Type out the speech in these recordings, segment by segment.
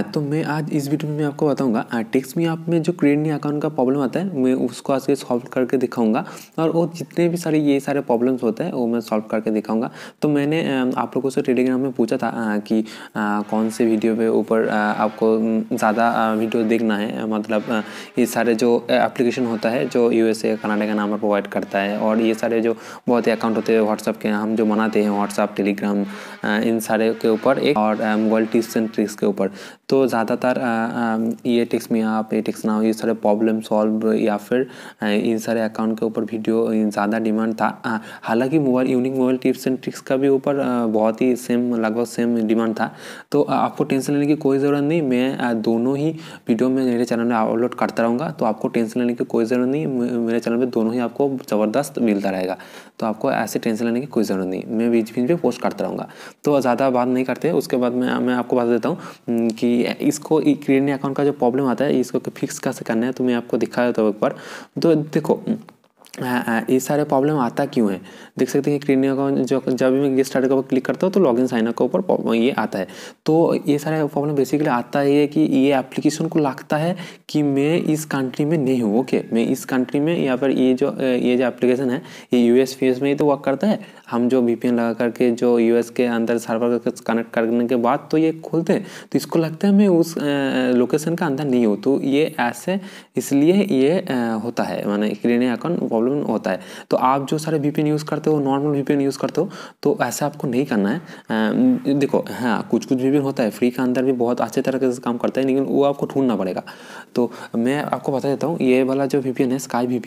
बाद तो मैं आज इस वीडियो में आपको बताऊंगा आर्टिक्स हाँ, में आप में जो क्रेडिट अकाउंट का प्रॉब्लम आता है मैं उसको आज के सॉल्व करके दिखाऊंगा और वो जितने भी सारे ये सारे प्रॉब्लम्स होते हैं वो मैं सॉल्व करके दिखाऊंगा तो मैंने आप लोगों से टेलीग्राम में पूछा था कि कौन से वीडियो पे ऊपर आपको ज़्यादा वीडियो देखना है मतलब ये सारे जो एप्लीकेशन होता है जो यू एस कनाडा का नाम प्रोवाइड करता है और ये सारे जो बहुत ही अकाउंट होते हैं व्हाट्सअप के हम जो बनाते हैं व्हाट्सअप टेलीग्राम इन सारे के ऊपर एक और मोबाइल टिप्स एंड ट्रिक्स के ऊपर तो ज़्यादातर ये टिक्स में आप ए टिक्स ना हो ये सारे प्रॉब्लम सॉल्व या फिर इन सारे अकाउंट के ऊपर वीडियो ज़्यादा डिमांड था हालांकि mobile unique mobile tips and tricks का भी ऊपर बहुत ही सेम लगभग सेम डिमांड था तो आपको टेंशन लेने की कोई ज़रूरत नहीं मैं दोनों ही वीडियो में मेरे चैनल में अपलोड करता रहूँगा तो आपको टेंशन लेने की कोई ज़रूरत नहीं मेरे चैनल में दोनों ही आपको ज़बरदस्त मिलता रहेगा तो आपको ऐसे टेंशन लेने की कोई ज़रूरत नहीं मैं बीच बीच में पोस्ट करता रहूँगा तो ज़्यादा बात नहीं करते उसके बाद मैं मैं आपको बता देता हूँ कि इसको क्रिएट अकाउंट का जो प्रॉब्लम आता है इसको फिक्स कैसे करना है तो मैं आपको दिखा देता हूँ एक बार तो देखो हाँ, हाँ, ये सारे प्रॉब्लम आता क्यों है देख सकते हैं क्रीनिया का जो जब भी मैं गेट स्टार्ट ऊपर क्लिक करता हूँ तो लॉगिन साइन अप के ऊपर ये आता है तो ये सारे प्रॉब्लम बेसिकली आता ही है कि ये एप्लीकेशन को लगता है कि मैं इस कंट्री में नहीं हूँ ओके मैं इस कंट्री में या फिर ये जो ये जो एप्लीकेशन है ये यू एस में ही तो वर्क करता है हम जो वी लगा करके जो यू के अंदर सर्वर कनेक्ट करने के बाद तो ये खोलते हैं तो इसको लगता है मैं उस लोकेशन का अंदर नहीं हूँ तो ये ऐसे इसलिए ये होता है मैंने क्रीनिया अकाउंट प्रॉब्लम होता है तो आप जो सारे वीपीएन यूज़ करते हो नॉर्मल वीपीएन यूज़ करते हो तो ऐसा आपको नहीं करना है देखो हाँ कुछ कुछ वीपीएन होता है फ्री का अंदर भी बहुत अच्छे तरीके से काम करता है लेकिन वो आपको ढूंढना पड़ेगा तो मैं आपको बता देता हूँ ये वाला जो वी है स्काई वी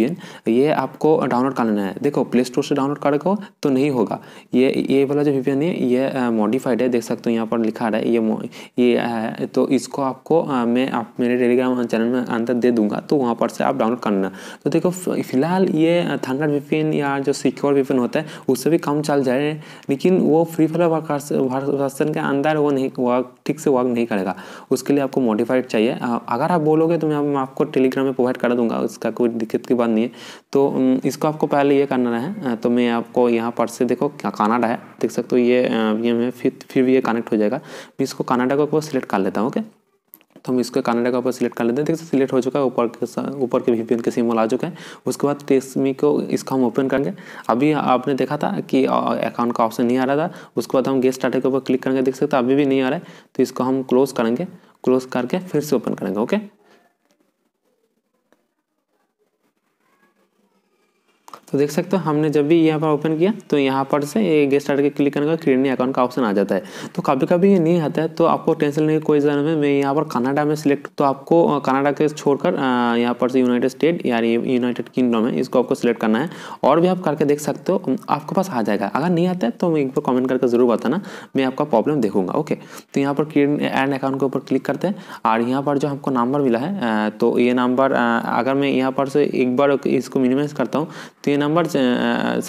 ये आपको डाउनलोड कर लेना है देखो प्ले स्टोर से डाउनलोड करोगे तो नहीं होगा ये ये वाला जो वी है ये मॉडिफाइड है देख सकते हो यहाँ पर लिखा रहा है ये ये है तो इसको आपको मैं आप मेरे टेलीग्राम चैनल में अंदर दे दूंगा तो वहाँ पर से आप डाउनलोड करना तो देखो फिलहाल ये ये थंडर विपिन या जो सिक्योर विपिन होता है उससे भी कम चल जाए लेकिन वो फ्री फायर वर्सन के अंदर वो नहीं वर्क ठीक से वर्क नहीं करेगा उसके लिए आपको मॉडिफाइड चाहिए अगर आप बोलोगे तो मैं आपको टेलीग्राम में प्रोवाइड करा दूंगा उसका कोई दिक्कत की बात नहीं है तो इसको आपको पहले ये करना है तो मैं आपको यहाँ पर से देखो कानाडा है देख सकते हो ये फिर फिर भी ये कनेक्ट हो जाएगा मैं इसको कानाडा को सिलेक्ट कर लेता हूँ ओके तो हम इसका कनाडा का ऊपर सिलेक्ट कर लेते हैं देखिए सिलेक्ट हो चुका है ऊपर के ऊपर के वी के सिम्बल आ चुके हैं उसके बाद टेस्मी को इसका हम ओपन करेंगे अभी आपने देखा था कि अकाउंट का ऑप्शन नहीं आ रहा था उसके बाद हम गेस्ट डाटा के ऊपर क्लिक करेंगे देख सकते अभी भी नहीं आ रहा है तो इसको हम क्लोज करेंगे क्लोज करके फिर से ओपन करेंगे ओके तो देख सकते हो हमने जब भी यहाँ पर ओपन किया तो यहाँ पर से ये गेस्ट आर्ट के क्लिक करने का क्रिएट अकाउंट का ऑप्शन आ जाता है तो कभी कभी ये नहीं आता है तो आपको टेंशन लेने की कोई जरूरत है मैं यहाँ पर कनाडा में सिलेक्ट तो आपको कनाडा के छोड़कर यहाँ पर से यूनाइटेड स्टेट या यूनाइटेड किंगडम है इसको आपको सिलेक्ट करना है और भी आप करके देख सकते हो आपके पास आ जाएगा अगर नहीं आता है तो एक बार कॉमेंट करके ज़रूर बताना मैं आपका प्रॉब्लम देखूंगा ओके तो यहाँ पर क्रिएट एंड अकाउंट के ऊपर क्लिक करते हैं और यहाँ पर जो हमको नंबर मिला है तो ये नंबर अगर मैं यहाँ पर से एक बार इसको मिनिमाइज करता हूँ तो ये नंबर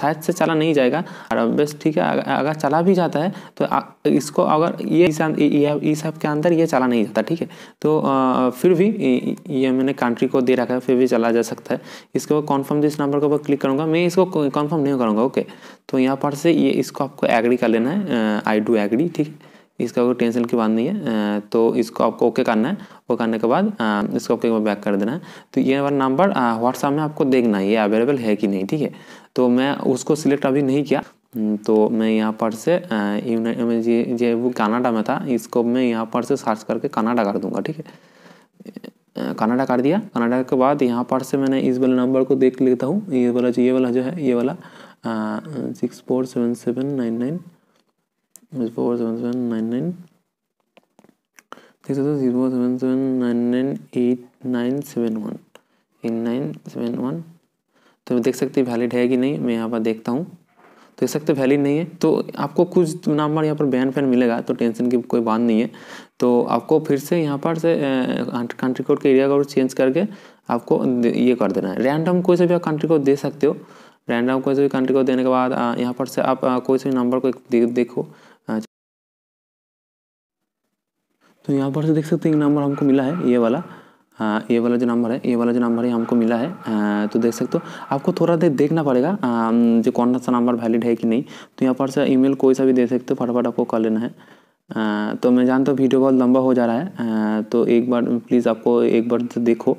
शायद से चला नहीं जाएगा और बस ठीक है अगर चला भी जाता है तो इसको अगर ये इस ऐप के अंदर ये चला नहीं जाता ठीक है तो फिर भी ये मैंने कंट्री को दे रखा है फिर भी चला जा सकता है इसके बाद कॉन्फर्म जिस नंबर के ऊपर क्लिक करूँगा मैं इसको कॉन्फर्म नहीं करूँगा ओके तो यहाँ पर से ये इसको आपको एग्री कर लेना है आई डू एग्री ठीक है इसका कोई टेंशन की बात नहीं है तो इसको आपको ओके करना है ओके करने के बाद इसको ओके बैक कर देना है तो ये वाला नंबर व्हाट्सएप में आपको देखना है ये अवेलेबल है कि नहीं ठीक है तो मैं उसको सिलेक्ट अभी नहीं किया तो मैं यहाँ पर से ये वो कनाडा में था इसको मैं यहाँ पर से सर्च करके कनाडा कर दूंगा ठीक है कनाडा कर दिया कनाडा के बाद यहाँ पर से मैंने इस वाले नंबर को देख लेता हूँ ये वाला जो ये वाला जो है ये वाला six four seven seven nine nine four seven seven nine nine देख सकते हो zero seven seven nine nine eight nine seven one eight nine seven one तो देख सकते वैलिड है कि नहीं मैं यहाँ पर देखता हूँ तो देख सकते वैलिड नहीं है तो आपको कुछ नंबर यहाँ पर बैन फैन मिलेगा तो टेंशन की कोई बात नहीं है तो आपको फिर से यहाँ पर से कंट्री कोड के एरिया कोड चेंज करके आपको ये कर देना है रैंडम कोई से भी आप कंट्री कोड दे सकते हो रैंडम कोई से भी कंट्री कोड देने के बाद यहाँ पर से आप कोई से भी नंबर को देखो तो यहाँ पर से देख सकते हैं नंबर हमको मिला है ये वाला आ, हाँ, ये वाला जो नंबर है ये वाला जो नंबर है हमको मिला है आ, तो देख सकते हो आपको थोड़ा देर देखना पड़ेगा आ, जो कौन सा नंबर वैलिड है कि नहीं तो यहाँ पर से ईमेल कोई सा भी दे सकते हो फटाफट आपको कर लेना है आ, तो मैं जानता हूँ वीडियो बहुत लंबा हो जा रहा है आ, तो एक बार प्लीज़ आपको एक बार तो देखो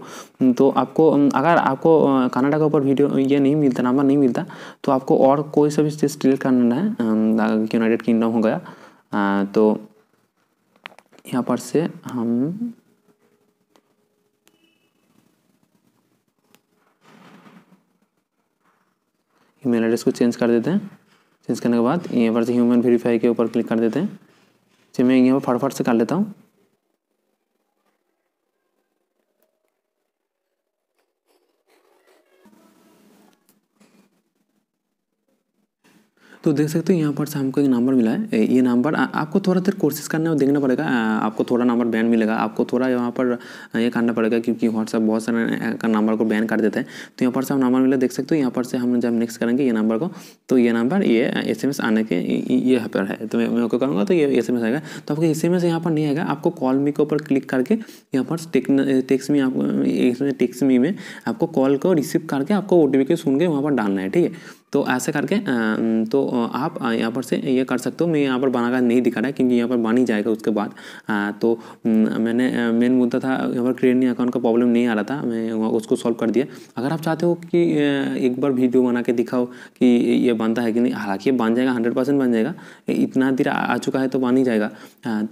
तो आपको अगर आपको कनाडा के ऊपर वीडियो ये नहीं मिलता नंबर नहीं मिलता तो आपको और कोई सा भी चीज़ स्टिल करना है यूनाइटेड किंगडम हो गया आ, तो यहाँ पर से हम ईमेल एड्रेस को चेंज कर देते हैं चेंज करने के बाद यहाँ पर से ह्यूमन वेरीफाई के ऊपर क्लिक कर देते हैं जी मैं यहाँ पर फटाफट से कर लेता हूँ तो देख सकते हो यहाँ पर से हमको एक नंबर मिला है ये नंबर आपको थोड़ा देर कोशिश करने और देखना पड़ेगा आपको थोड़ा नंबर बैन मिलेगा आपको थोड़ा यहाँ पर ये करना पड़ेगा क्योंकि व्हाट्सअप बहुत सारे नंबर को बैन कर देता है तो यहाँ पर से हम नंबर मिला देख सकते हो यहाँ पर से हम जब नेक्स्ट करेंगे ये नंबर को तो ये नंबर ये एस आने के ये यहाँ पर है तो मैं क्या करूँगा तो ये एस आएगा तो आपको एस एम यहाँ पर नहीं आएगा आपको कॉल मी के ऊपर क्लिक करके यहाँ पर टेक्स मी आपको टेक्स मी में आपको कॉल को रिसीव करके आपको ओ टी पी सुन के वहाँ पर डालना है ठीक है तो ऐसे करके तो आप यहाँ पर से ये कर सकते हो मैं यहाँ पर बनाकर नहीं दिखा रहा है क्योंकि यहाँ पर बन ही जाएगा उसके बाद तो मैंने मेन मुद्दा था यहाँ पर क्रेडिट अकाउंट का प्रॉब्लम नहीं आ रहा था मैं उसको सॉल्व कर दिया अगर आप चाहते हो कि एक बार वीडियो बना के दिखाओ कि ये बनता है कि नहीं हालांकि ये बन जाएगा हंड्रेड परसेंट बन जाएगा इतना देर आ चुका है तो बन ही जाएगा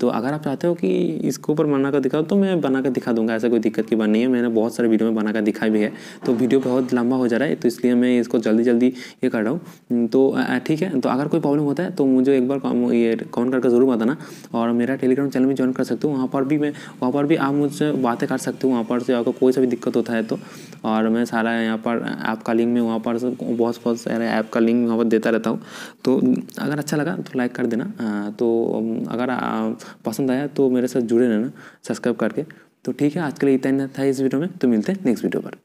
तो अगर आप चाहते हो कि इसके ऊपर बना दिखाओ तो मैं बना दिखा दूंगा ऐसा कोई दिक्कत की बात नहीं है मैंने बहुत सारे वीडियो में बना का दिखाई भी है तो वीडियो बहुत लंबा हो जा रहा है तो इसलिए मैं इसको जल्दी जल्दी ये कर रहा हूँ हम्म, तो ठीक है तो अगर कोई प्रॉब्लम होता है तो मुझे एक बार ये कॉमेंट करके ज़रूर बताना और मेरा टेलीग्राम चैनल भी ज्वाइन कर सकते हो वहाँ पर भी मैं वहाँ पर भी आप मुझसे बातें कर सकते हो वहाँ पर से आपको कोई सा भी दिक्कत होता है तो और मैं सारा यहाँ पर ऐप का लिंक में वहाँ पर बहुत बहुत सारे ऐप का लिंक वहाँ पर देता रहता हूँ तो अगर अच्छा लगा तो लाइक कर देना तो अगर पसंद आया तो मेरे साथ जुड़े रहना सब्सक्राइब करके तो ठीक है आज के लिए इतना था इस वीडियो में तो मिलते हैं नेक्स्ट वीडियो पर